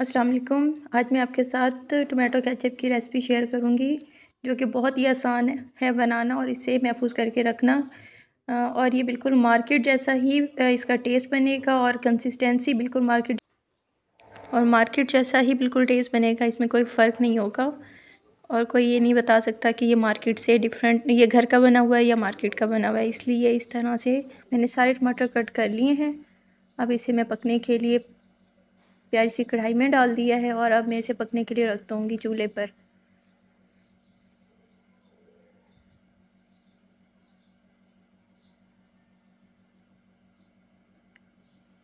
अस्सलाम वालेकुम आज मैं आपके साथ टोमेटो केचप की रेसिपी शेयर करूंगी जो कि बहुत ही आसान है बनाना और इसे महफूज करके रखना और ये बिल्कुल मार्केट जैसा ही इसका टेस्ट बनेगा और कंसिस्टेंसी बिल्कुल मार्केट और मार्केट जैसा ही बिल्कुल टेस्ट बनेगा इसमें कोई फ़र्क नहीं होगा और कोई ये नहीं बता सकता कि ये मार्केट से डिफरेंट ये घर का बना हुआ है या मार्केट का बना हुआ है इसलिए इस तरह से मैंने सारे टमाटर कट कर लिए हैं अब इसे मैं पकने के लिए प्यारी सी कढ़ाई में डाल दिया है और अब मैं इसे पकने के लिए रख दूँगी चूल्हे पर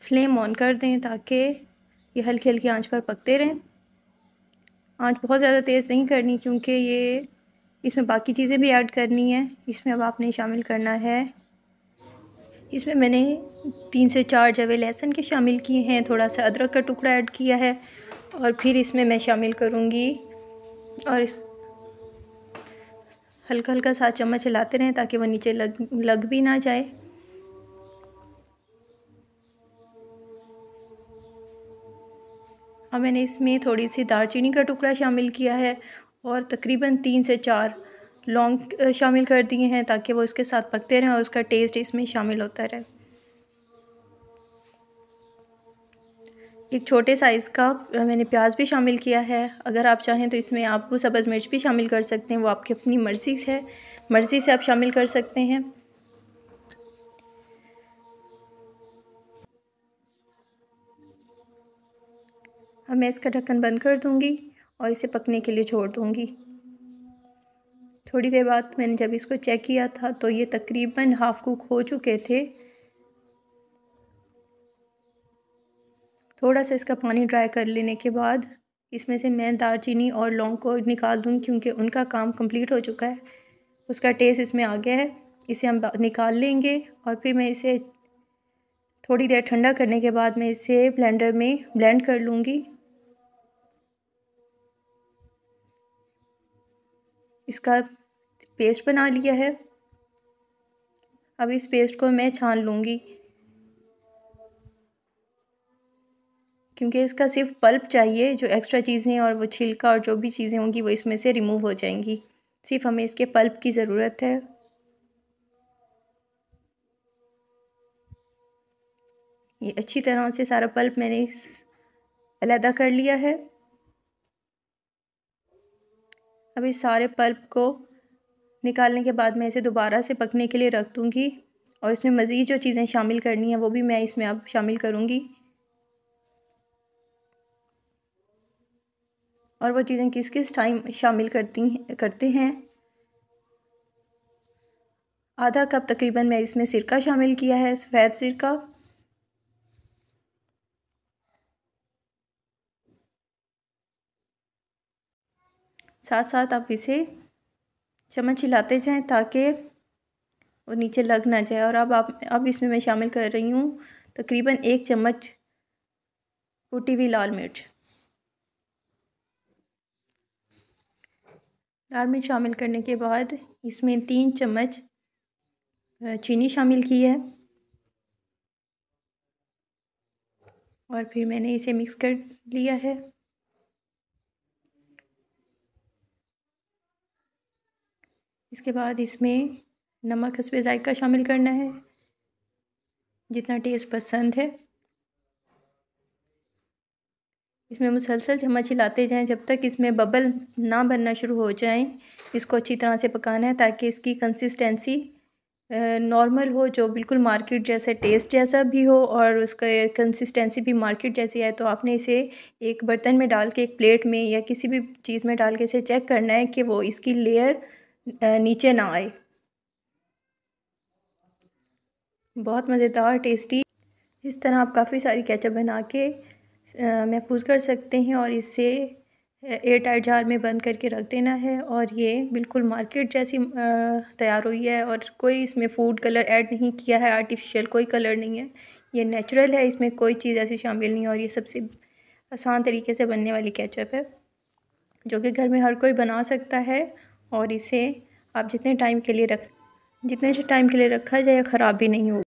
फ्लेम ऑन कर दें ताकि ये हल्की हल्की आंच पर पकते रहें आंच बहुत ज़्यादा तेज़ नहीं करनी क्योंकि ये इसमें बाकी चीज़ें भी ऐड करनी है इसमें अब आपने शामिल करना है इसमें मैंने तीन से चार जवे लहसुन के शामिल किए हैं थोड़ा सा अदरक का टुकड़ा ऐड किया है और फिर इसमें मैं शामिल करूँगी और इस हल्का हल्का सा चम्मच चलाते रहें ताकि वह नीचे लग लग भी ना जाए और मैंने इसमें थोड़ी सी दालचीनी का टुकड़ा शामिल किया है और तकरीबन तीन से चार लौंग शामिल कर दिए हैं ताकि वो इसके साथ पकते रहें और उसका टेस्ट इसमें शामिल होता रहे एक छोटे साइज़ का मैंने प्याज भी शामिल किया है अगर आप चाहें तो इसमें आप सब्ज़ मिर्च भी शामिल कर सकते हैं वो आपकी अपनी मर्ज़ी है मर्ज़ी से आप शामिल कर सकते हैं अब मैं इसका ढक्कन बंद कर दूँगी और इसे पकने के लिए छोड़ दूँगी थोड़ी देर बाद मैंने जब इसको चेक किया था तो ये तकरीबन हाफ कुक हो चुके थे थोड़ा सा इसका पानी ड्राई कर लेने के बाद इसमें से मैं दालचीनी और लौंग को निकाल दूँ क्योंकि उनका काम कंप्लीट हो चुका है उसका टेस्ट इसमें आ गया है इसे हम निकाल लेंगे और फिर मैं इसे थोड़ी देर ठंडा करने के बाद मैं इसे ब्लेंडर में ब्लेंड कर लूँगी इसका पेस्ट बना लिया है अब इस पेस्ट को मैं छान लूँगी क्योंकि इसका सिर्फ पल्प चाहिए जो एक्स्ट्रा चीज़ें और वो छिलका और जो भी चीज़ें होंगी वो इसमें से रिमूव हो जाएंगी सिर्फ हमें इसके पल्प की ज़रूरत है ये अच्छी तरह से सारा पल्प मैंने अलहदा कर लिया है अब इस सारे पल्प को निकालने के बाद मैं इसे दोबारा से पकने के लिए रख दूँगी और इसमें मज़ीद जो चीज़ें शामिल करनी है वो भी मैं इसमें अब शामिल करूँगी और वो चीज़ें किस किस टाइम शामिल करती करते हैं आधा कप तकरीबन मैं इसमें सिरका शामिल किया है सफ़ेद सिरका साथ साथ आप इसे चम्मच हिलाते जाएँ ताकि वो नीचे लग ना जाए और अब आप अब इसमें मैं शामिल कर रही हूँ तकरीबन एक चम्मच कुटी हुई लाल मिर्च लाल मिर्च शामिल करने के बाद इसमें तीन चम्मच चीनी शामिल की है और फिर मैंने इसे मिक्स कर लिया है इसके बाद इसमें नमक हसब ज़ायका शामिल करना है जितना टेस्ट पसंद है इसमें मुसलसल चम्मच हिलाते जाएं जब तक इसमें बबल ना बनना शुरू हो जाएं इसको अच्छी तरह से पकाना है ताकि इसकी कंसिस्टेंसी नॉर्मल हो जो बिल्कुल मार्केट जैसा टेस्ट जैसा भी हो और उसका कंसिस्टेंसी भी मार्केट जैसी आए तो आपने इसे एक बर्तन में डाल के एक प्लेट में या किसी भी चीज़ में डाल के इसे चेक करना है कि वो इसकी लेयर नीचे ना आए बहुत मज़ेदार टेस्टी इस तरह आप काफ़ी सारी कैचअप बना के महफूज कर सकते हैं और इसे एयर टाइट जार में बंद करके रख देना है और ये बिल्कुल मार्केट जैसी तैयार हुई है और कोई इसमें फूड कलर ऐड नहीं किया है आर्टिफिशियल कोई कलर नहीं है ये नेचुरल है इसमें कोई चीज़ ऐसी शामिल नहीं है और ये सबसे आसान तरीके से बनने वाली कैचअप है जो कि घर में हर कोई बना सकता है और इसे आप जितने टाइम के लिए रख जितने टाइम के लिए रखा जाए ख़राब भी नहीं होगा